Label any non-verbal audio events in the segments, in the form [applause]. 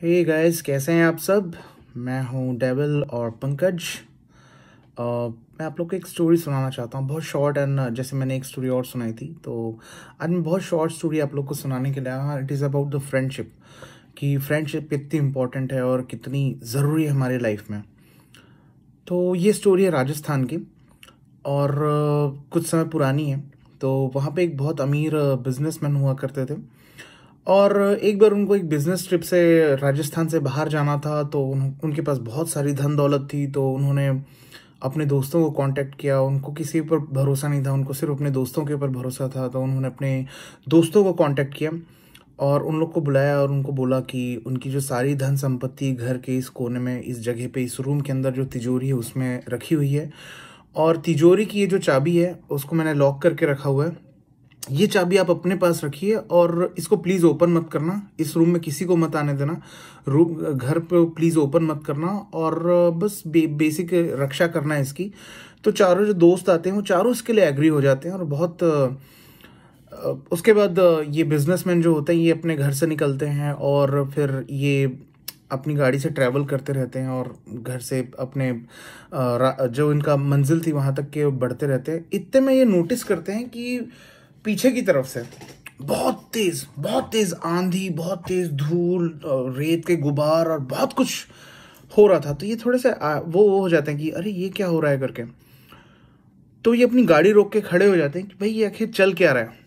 हे hey guys कैसे हैं आप सब मैं हूं डेविल और पंकज uh, मैं आप लोग को एक स्टोरी सुनाना चाहता हूं बहुत शॉर्ट एंड uh, जैसे मैंने एक स्टोरी और सुनाई थी तो आज मैं बहुत शॉर्ट स्टोरी आप लोग को सुनाने के लिए it is about the friendship कि फ्रेंडशिप कितनी इम्पोर्टेंट है और कितनी ज़रूरी है हमारी लाइफ में तो ये स्टोरी है राजस्थान की और uh, कुछ समय पुरानी है तो वहाँ पर एक बहुत अमीर बिजनेसमैन uh, हुआ करते थे और एक बार उनको एक बिजनेस ट्रिप से राजस्थान से बाहर जाना था तो उन, उनके पास बहुत सारी धन दौलत थी तो उन्होंने अपने दोस्तों को कांटेक्ट किया उनको किसी पर भरोसा नहीं था उनको सिर्फ अपने दोस्तों के ऊपर भरोसा था तो उन्होंने अपने दोस्तों को कांटेक्ट किया और उन लोग को बुलाया और उनको बोला कि उनकी जो सारी धन संपत्ति घर के इस कोने में इस जगह पे इस रूम के अंदर जो तिजोरी है उसमें रखी हुई है और तिजोरी की ये जो चाबी है उसको मैंने लॉक करके रखा हुआ है ये चाबी आप अपने पास रखिए और इसको प्लीज़ ओपन मत करना इस रूम में किसी को मत आने देना रूम घर पे प्लीज़ ओपन मत करना और बस बे, बेसिक रक्षा करना है इसकी तो चारों जो दोस्त आते हैं वो चारों इसके लिए एग्री हो जाते हैं और बहुत उसके बाद ये बिजनेसमैन जो होते हैं ये अपने घर से निकलते हैं और फिर ये अपनी गाड़ी से ट्रैवल करते रहते हैं और घर से अपने जो इनका मंजिल थी वहाँ तक के बढ़ते रहते हैं इतने में ये नोटिस करते हैं कि पीछे की तरफ से बहुत तेज बहुत तेज आंधी बहुत तेज धूल रेत के गुबार और बहुत कुछ हो रहा था तो ये थोड़े से वो हो जाते हैं कि अरे ये क्या हो रहा है करके तो ये अपनी गाड़ी रोक के खड़े हो जाते हैं कि भाई ये आखिर चल क्या रहा है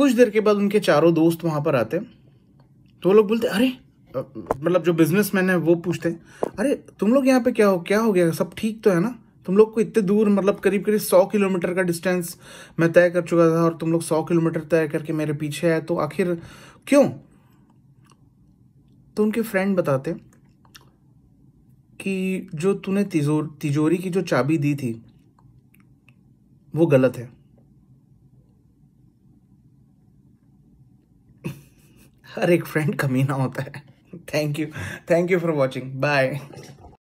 कुछ देर के बाद उनके चारों दोस्त वहां पर आते तो वो लोग बोलते अरे मतलब जो बिजनेसमैन है वो पूछते हैं अरे तुम लोग यहाँ पे क्या हो क्या हो गया सब ठीक तो है ना तुम लोग को इतने दूर मतलब करीब करीब सौ किलोमीटर का डिस्टेंस मैं तय कर चुका था और तुम लोग सौ किलोमीटर तय करके मेरे पीछे आए तो आखिर क्यों तो उनके फ्रेंड बताते कि जो तूने तिजोर तिजोरी की जो चाबी दी थी वो गलत है [laughs] हर एक फ्रेंड कमीना होता है thank you thank you for watching bye